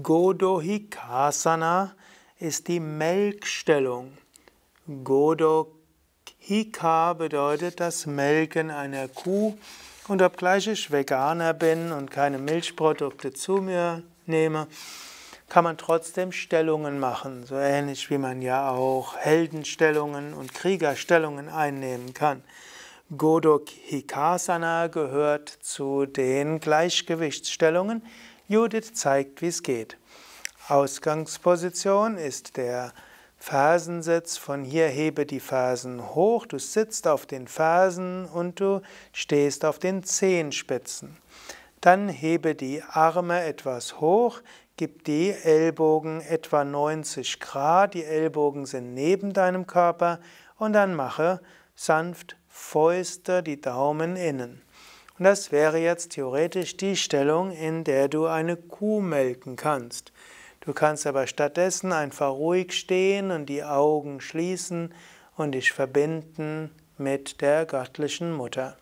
Godohikasana ist die Melkstellung. Godohika bedeutet das Melken einer Kuh. Und obgleich ich Veganer bin und keine Milchprodukte zu mir nehme, kann man trotzdem Stellungen machen, so ähnlich wie man ja auch Heldenstellungen und Kriegerstellungen einnehmen kann. Hikasana gehört zu den Gleichgewichtsstellungen, Judith zeigt, wie es geht. Ausgangsposition ist der Fersensitz. Von hier hebe die Fersen hoch. Du sitzt auf den Fersen und du stehst auf den Zehenspitzen. Dann hebe die Arme etwas hoch, gib die Ellbogen etwa 90 Grad. Die Ellbogen sind neben deinem Körper und dann mache sanft Fäuste, die Daumen innen. Und das wäre jetzt theoretisch die Stellung, in der du eine Kuh melken kannst. Du kannst aber stattdessen einfach ruhig stehen und die Augen schließen und dich verbinden mit der göttlichen Mutter.